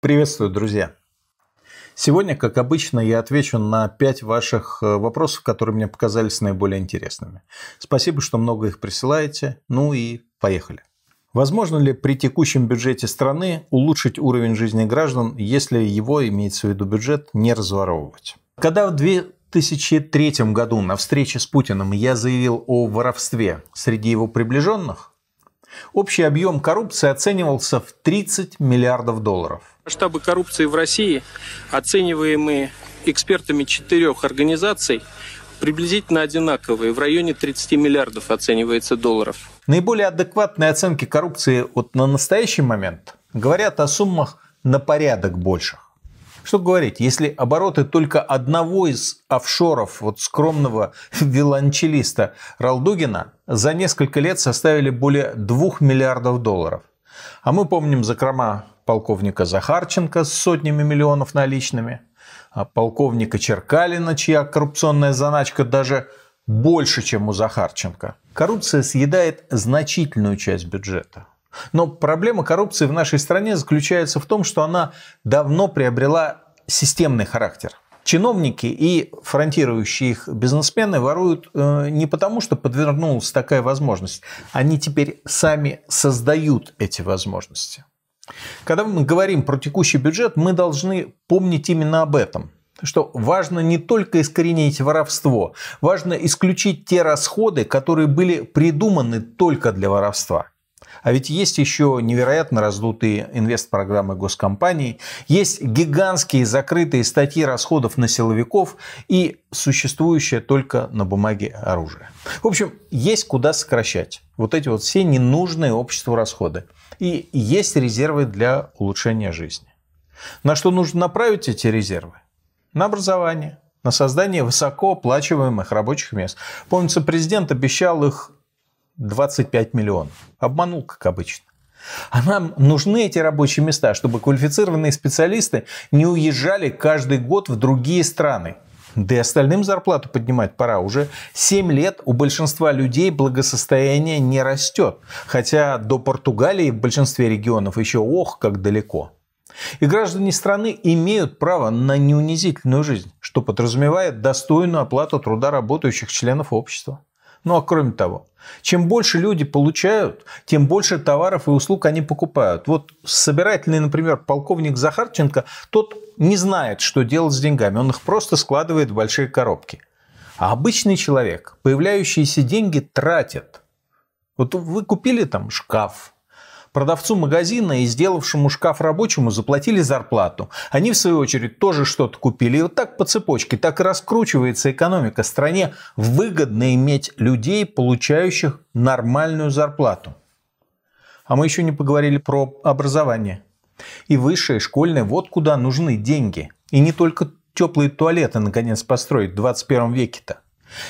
Приветствую, друзья! Сегодня, как обычно, я отвечу на пять ваших э, вопросов, которые мне показались наиболее интересными. Спасибо, что много их присылаете. Ну и поехали. Возможно ли при текущем бюджете страны улучшить уровень жизни граждан, если его, имеется в виду бюджет, не разворовывать? Когда в 2003 году на встрече с Путиным я заявил о воровстве среди его приближенных, Общий объем коррупции оценивался в 30 миллиардов долларов. Масштабы коррупции в России, оцениваемые экспертами четырех организаций, приблизительно одинаковые, в районе 30 миллиардов оценивается долларов. Наиболее адекватные оценки коррупции вот на настоящий момент говорят о суммах на порядок больших. Что говорить, если обороты только одного из офшоров, вот скромного виолончелиста Ралдугина, за несколько лет составили более 2 миллиардов долларов. А мы помним закрома полковника Захарченко с сотнями миллионов наличными, а полковника Черкалина, чья коррупционная заначка даже больше, чем у Захарченко. Коррупция съедает значительную часть бюджета. Но проблема коррупции в нашей стране заключается в том, что она давно приобрела системный характер. Чиновники и фронтирующие их бизнесмены воруют э, не потому, что подвернулась такая возможность. Они теперь сами создают эти возможности. Когда мы говорим про текущий бюджет, мы должны помнить именно об этом – что важно не только искоренить воровство, важно исключить те расходы, которые были придуманы только для воровства. А ведь есть еще невероятно раздутые инвест-программы госкомпаний, есть гигантские закрытые статьи расходов на силовиков и существующее только на бумаге оружие. В общем, есть куда сокращать вот эти вот все ненужные обществу расходы. И есть резервы для улучшения жизни. На что нужно направить эти резервы? На образование, на создание высокооплачиваемых рабочих мест. Помнится, президент обещал их 25 миллионов. Обманул, как обычно. А нам нужны эти рабочие места, чтобы квалифицированные специалисты не уезжали каждый год в другие страны. Да и остальным зарплату поднимать пора. Уже 7 лет у большинства людей благосостояние не растет. Хотя до Португалии в большинстве регионов еще ох, как далеко. И граждане страны имеют право на неунизительную жизнь, что подразумевает достойную оплату труда работающих членов общества. Ну а кроме того, чем больше люди получают, тем больше товаров и услуг они покупают. Вот собирательный, например, полковник Захарченко, тот не знает, что делать с деньгами. Он их просто складывает в большие коробки. А обычный человек появляющиеся деньги тратит. Вот вы купили там шкаф, Продавцу магазина и сделавшему шкаф рабочему заплатили зарплату. Они, в свою очередь, тоже что-то купили. И вот так по цепочке, так и раскручивается экономика. Стране выгодно иметь людей, получающих нормальную зарплату. А мы еще не поговорили про образование. И высшее, школьное, вот куда нужны деньги. И не только теплые туалеты, наконец, построить в 21 веке-то.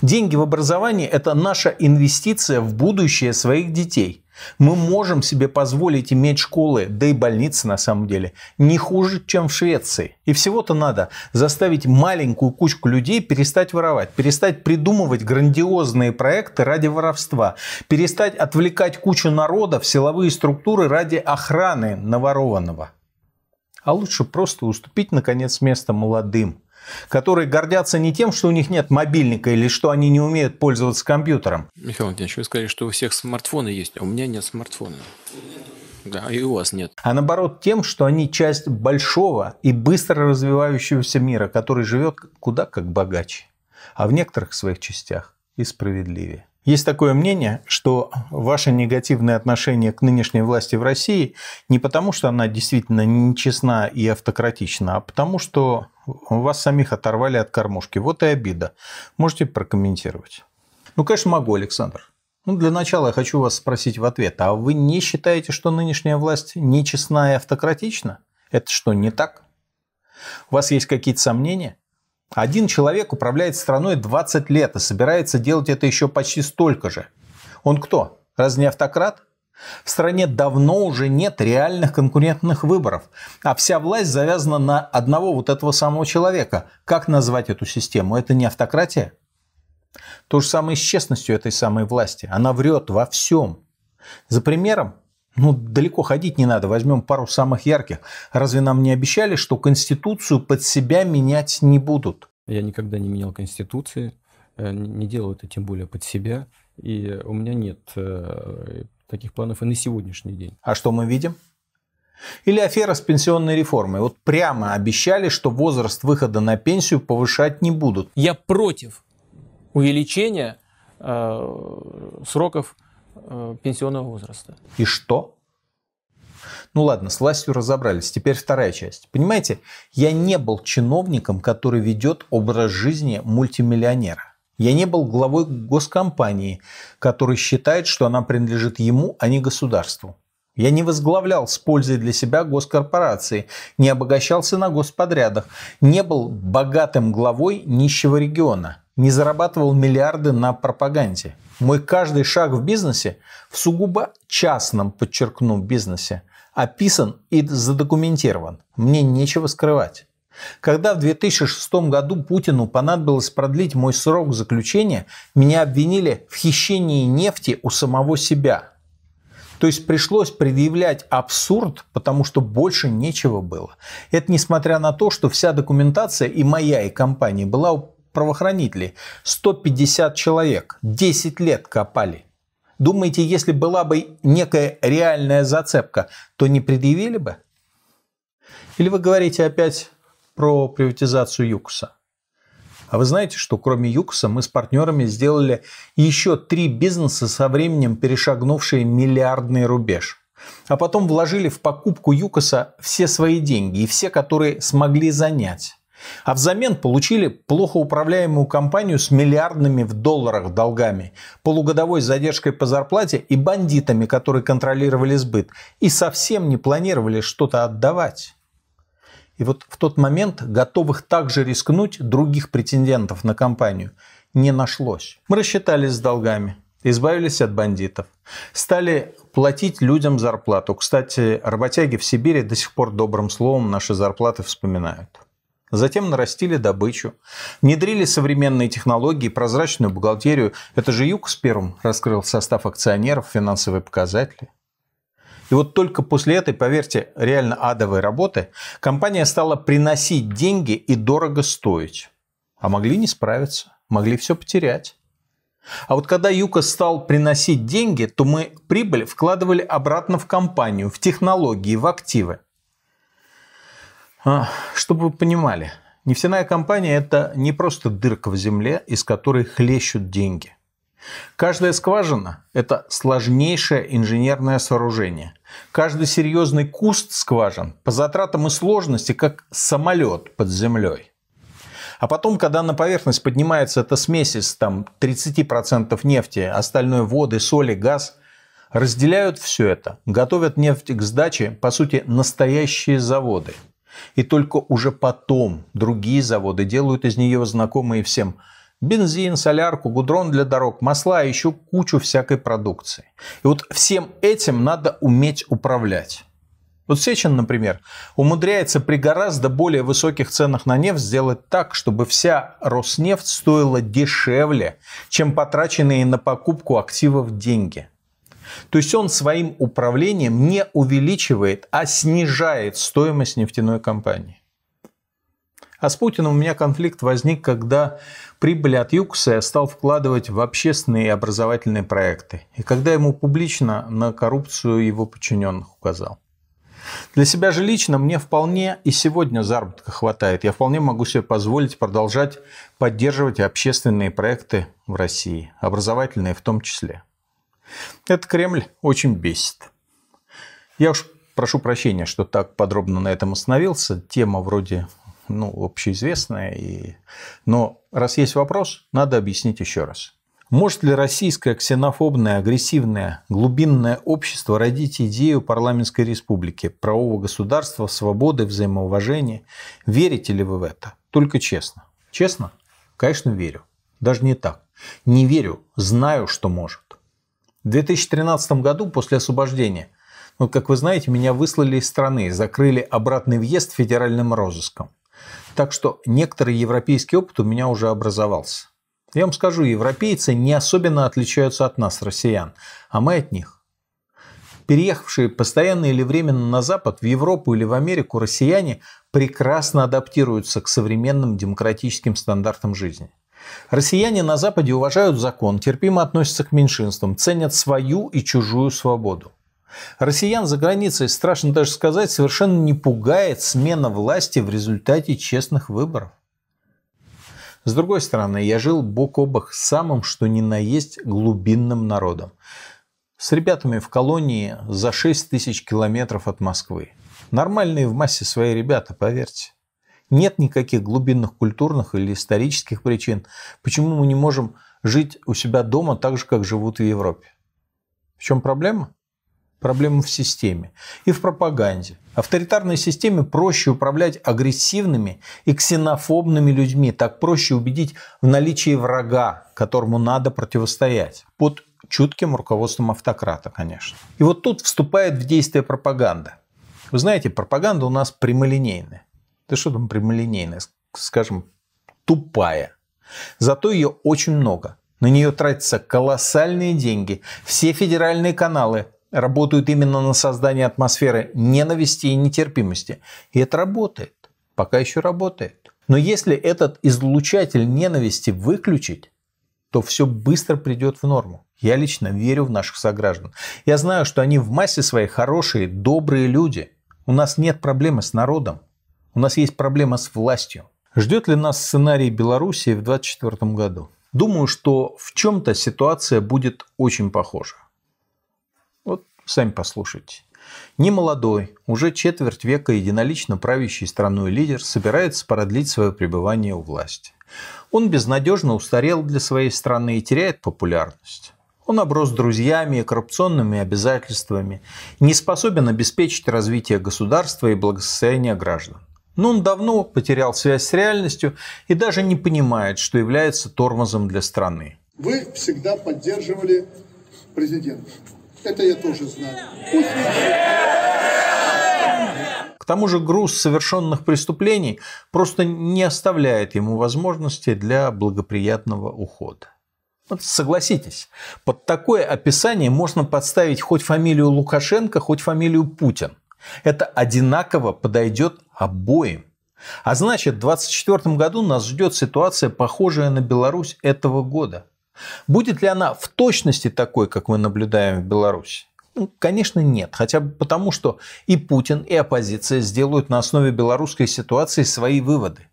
Деньги в образовании – это наша инвестиция в будущее своих детей. Мы можем себе позволить иметь школы, да и больницы на самом деле, не хуже, чем в Швеции. И всего-то надо заставить маленькую кучку людей перестать воровать, перестать придумывать грандиозные проекты ради воровства, перестать отвлекать кучу народа в силовые структуры ради охраны наворованного. А лучше просто уступить, наконец, место молодым, которые гордятся не тем, что у них нет мобильника или что они не умеют пользоваться компьютером. Михаил Владимирович, вы сказали, что у всех смартфоны есть, а у меня нет смартфона. Да, и у вас нет. А наоборот тем, что они часть большого и быстро развивающегося мира, который живет куда как богаче, а в некоторых своих частях и справедливее. Есть такое мнение, что ваше негативное отношение к нынешней власти в России не потому, что она действительно нечестна и автократична, а потому, что вас самих оторвали от кормушки. Вот и обида. Можете прокомментировать? Ну, конечно, могу, Александр. Ну, для начала я хочу вас спросить в ответ, а вы не считаете, что нынешняя власть нечестна и автократична? Это что, не так? У вас есть какие-то сомнения? Один человек управляет страной 20 лет и собирается делать это еще почти столько же. Он кто? Разве не автократ? В стране давно уже нет реальных конкурентных выборов, а вся власть завязана на одного вот этого самого человека. Как назвать эту систему? Это не автократия? То же самое с честностью этой самой власти. Она врет во всем. За примером ну, далеко ходить не надо. Возьмем пару самых ярких. Разве нам не обещали, что Конституцию под себя менять не будут? Я никогда не менял Конституции, э, не делал это тем более под себя. И у меня нет э, таких планов и на сегодняшний день. А что мы видим? Или афера с пенсионной реформой. Вот прямо обещали, что возраст выхода на пенсию повышать не будут. Я против увеличения э, сроков Э, пенсионного возраста. И что? Ну ладно, с властью разобрались. Теперь вторая часть. Понимаете, я не был чиновником, который ведет образ жизни мультимиллионера. Я не был главой госкомпании, который считает, что она принадлежит ему, а не государству. Я не возглавлял с пользой для себя госкорпорации, не обогащался на господрядах, не был богатым главой нищего региона, не зарабатывал миллиарды на пропаганде. Мой каждый шаг в бизнесе, в сугубо частном, подчеркну, бизнесе, описан и задокументирован. Мне нечего скрывать. Когда в 2006 году Путину понадобилось продлить мой срок заключения, меня обвинили в хищении нефти у самого себя – то есть пришлось предъявлять абсурд, потому что больше нечего было. Это несмотря на то, что вся документация и моя, и компания была у правоохранителей. 150 человек, 10 лет копали. Думаете, если была бы некая реальная зацепка, то не предъявили бы? Или вы говорите опять про приватизацию ЮКОСа? А вы знаете, что кроме Юкса мы с партнерами сделали еще три бизнеса со временем перешагнувшие миллиардный рубеж. А потом вложили в покупку Юкоса все свои деньги и все, которые смогли занять. А взамен получили плохо управляемую компанию с миллиардными в долларах долгами, полугодовой задержкой по зарплате и бандитами, которые контролировали сбыт, и совсем не планировали что-то отдавать. И вот в тот момент готовых также рискнуть других претендентов на компанию не нашлось. Мы рассчитались с долгами, избавились от бандитов, стали платить людям зарплату. Кстати, работяги в Сибири до сих пор добрым словом наши зарплаты вспоминают. Затем нарастили добычу, внедрили современные технологии, прозрачную бухгалтерию. Это же Юг с первым раскрыл состав акционеров, финансовые показатели. И вот только после этой, поверьте, реально адовой работы, компания стала приносить деньги и дорого стоить. А могли не справиться, могли все потерять. А вот когда Юка стал приносить деньги, то мы прибыль вкладывали обратно в компанию, в технологии, в активы. Чтобы вы понимали, нефтяная компания – это не просто дырка в земле, из которой хлещут деньги – Каждая скважина – это сложнейшее инженерное сооружение. Каждый серьезный куст скважин по затратам и сложности как самолет под землей. А потом, когда на поверхность поднимается эта смесь из там, 30% нефти, остальное воды, соли, газ, разделяют все это, готовят нефть к сдаче, по сути, настоящие заводы. И только уже потом другие заводы делают из нее знакомые всем – Бензин, солярку, гудрон для дорог, масла и еще кучу всякой продукции. И вот всем этим надо уметь управлять. Вот Сечин, например, умудряется при гораздо более высоких ценах на нефть сделать так, чтобы вся Роснефть стоила дешевле, чем потраченные на покупку активов деньги. То есть он своим управлением не увеличивает, а снижает стоимость нефтяной компании. А с Путиным у меня конфликт возник, когда прибыль от Юкса я стал вкладывать в общественные и образовательные проекты. И когда ему публично на коррупцию его подчиненных указал. Для себя же лично мне вполне и сегодня заработка хватает. Я вполне могу себе позволить продолжать поддерживать общественные проекты в России, образовательные в том числе. Этот Кремль очень бесит. Я уж прошу прощения, что так подробно на этом остановился. Тема вроде ну, общеизвестная. И... Но раз есть вопрос, надо объяснить еще раз. Может ли российское ксенофобное, агрессивное, глубинное общество родить идею парламентской республики, правового государства, свободы, взаимоуважения? Верите ли вы в это? Только честно. Честно? Конечно, верю. Даже не так. Не верю, знаю, что может. В 2013 году после освобождения, ну, как вы знаете, меня выслали из страны, закрыли обратный въезд федеральным розыском. Так что некоторый европейский опыт у меня уже образовался. Я вам скажу, европейцы не особенно отличаются от нас, россиян, а мы от них. Переехавшие постоянно или временно на Запад, в Европу или в Америку россияне прекрасно адаптируются к современным демократическим стандартам жизни. Россияне на Западе уважают закон, терпимо относятся к меньшинствам, ценят свою и чужую свободу. Россиян за границей, страшно даже сказать, совершенно не пугает смена власти в результате честных выборов. С другой стороны, я жил бок о бок с самым, что ни на есть, глубинным народом. С ребятами в колонии за 6 тысяч километров от Москвы. Нормальные в массе свои ребята, поверьте. Нет никаких глубинных культурных или исторических причин, почему мы не можем жить у себя дома так же, как живут в Европе. В чем проблема? Проблема в системе и в пропаганде. Авторитарной системе проще управлять агрессивными и ксенофобными людьми, так проще убедить в наличии врага, которому надо противостоять. Под чутким руководством автократа, конечно. И вот тут вступает в действие пропаганда. Вы знаете, пропаганда у нас прямолинейная. Да что там прямолинейная? Скажем, тупая. Зато ее очень много. На нее тратятся колоссальные деньги. Все федеральные каналы работают именно на создание атмосферы ненависти и нетерпимости. И это работает. Пока еще работает. Но если этот излучатель ненависти выключить, то все быстро придет в норму. Я лично верю в наших сограждан. Я знаю, что они в массе своей хорошие, добрые люди. У нас нет проблемы с народом. У нас есть проблема с властью. Ждет ли нас сценарий Белоруссии в 2024 году? Думаю, что в чем-то ситуация будет очень похожа. Сами послушайте. Немолодой, уже четверть века единолично правящий страной лидер собирается продлить свое пребывание у власти. Он безнадежно устарел для своей страны и теряет популярность. Он оброс друзьями и коррупционными обязательствами, не способен обеспечить развитие государства и благосостояние граждан. Но он давно потерял связь с реальностью и даже не понимает, что является тормозом для страны. Вы всегда поддерживали президента. Это я тоже знаю. к тому же груз совершенных преступлений просто не оставляет ему возможности для благоприятного ухода. Вот согласитесь, под такое описание можно подставить хоть фамилию Лукашенко, хоть фамилию Путин. Это одинаково подойдет обоим. А значит, в 2024 году нас ждет ситуация, похожая на Беларусь этого года – Будет ли она в точности такой, как мы наблюдаем в Беларуси? Ну, конечно, нет. Хотя бы потому, что и Путин, и оппозиция сделают на основе белорусской ситуации свои выводы.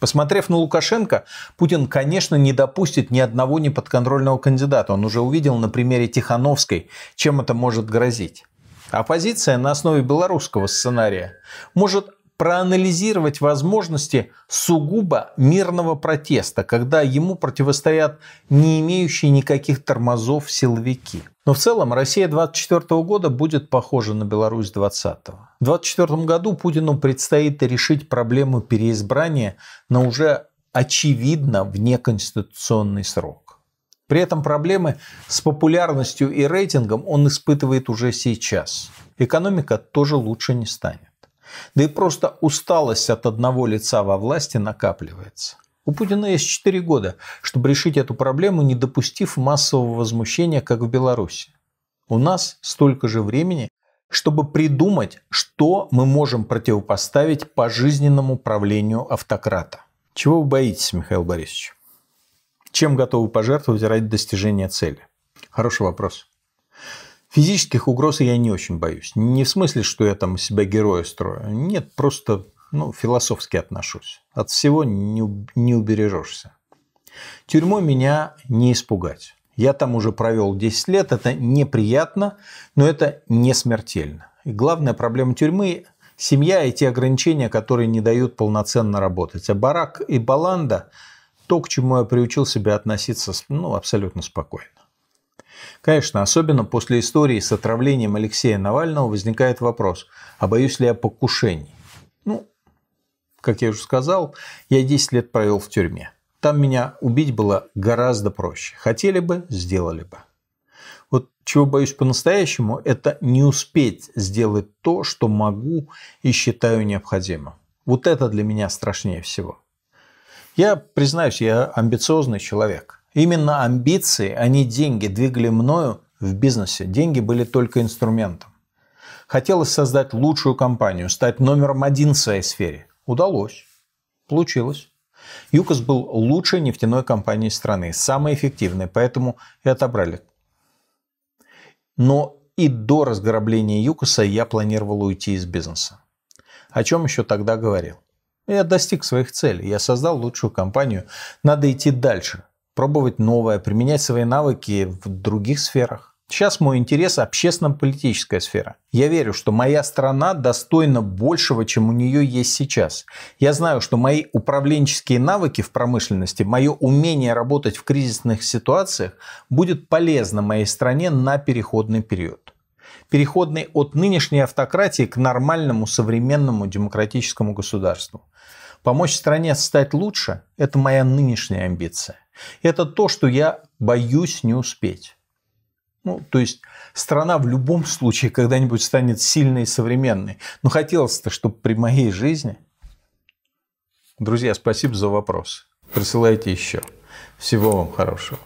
Посмотрев на Лукашенко, Путин, конечно, не допустит ни одного неподконтрольного кандидата. Он уже увидел на примере Тихановской, чем это может грозить. Оппозиция на основе белорусского сценария может проанализировать возможности сугубо мирного протеста, когда ему противостоят не имеющие никаких тормозов силовики. Но в целом Россия 2024 года будет похожа на Беларусь 20 В 2024 году Путину предстоит решить проблему переизбрания на уже очевидно вне конституционный срок. При этом проблемы с популярностью и рейтингом он испытывает уже сейчас. Экономика тоже лучше не станет. Да и просто усталость от одного лица во власти накапливается. У Путина есть 4 года, чтобы решить эту проблему, не допустив массового возмущения, как в Беларуси. У нас столько же времени, чтобы придумать, что мы можем противопоставить пожизненному правлению автократа. Чего вы боитесь, Михаил Борисович? Чем готовы пожертвовать ради достижения цели? Хороший вопрос. Физических угроз я не очень боюсь. Не в смысле, что я там себя героя строю. Нет, просто ну, философски отношусь. От всего не, не убережешься. Тюрьму меня не испугать. Я там уже провел 10 лет, это неприятно, но это не смертельно. И главная проблема тюрьмы – семья и те ограничения, которые не дают полноценно работать. А барак и баланда – то, к чему я приучил себя относиться ну, абсолютно спокойно. Конечно, особенно после истории с отравлением Алексея Навального возникает вопрос, а боюсь ли я покушений? Ну, как я уже сказал, я 10 лет провел в тюрьме. Там меня убить было гораздо проще. Хотели бы, сделали бы. Вот чего боюсь по-настоящему, это не успеть сделать то, что могу и считаю необходимым. Вот это для меня страшнее всего. Я признаюсь, я амбициозный человек. Именно амбиции, а не деньги двигали мною в бизнесе. Деньги были только инструментом. Хотелось создать лучшую компанию, стать номером один в своей сфере. Удалось. Получилось. ЮКОС был лучшей нефтяной компанией страны, самой эффективной, поэтому и отобрали. Но и до разграбления ЮКОСа я планировал уйти из бизнеса. О чем еще тогда говорил? Я достиг своих целей, я создал лучшую компанию, надо идти дальше пробовать новое, применять свои навыки в других сферах. Сейчас мой интерес – общественно-политическая сфера. Я верю, что моя страна достойна большего, чем у нее есть сейчас. Я знаю, что мои управленческие навыки в промышленности, мое умение работать в кризисных ситуациях будет полезно моей стране на переходный период. Переходный от нынешней автократии к нормальному современному демократическому государству. Помочь стране стать лучше – это моя нынешняя амбиция. Это то, что я боюсь не успеть. Ну, то есть страна в любом случае когда-нибудь станет сильной и современной. Но хотелось-то, чтобы при моей жизни. Друзья, спасибо за вопрос. Присылайте еще. Всего вам хорошего.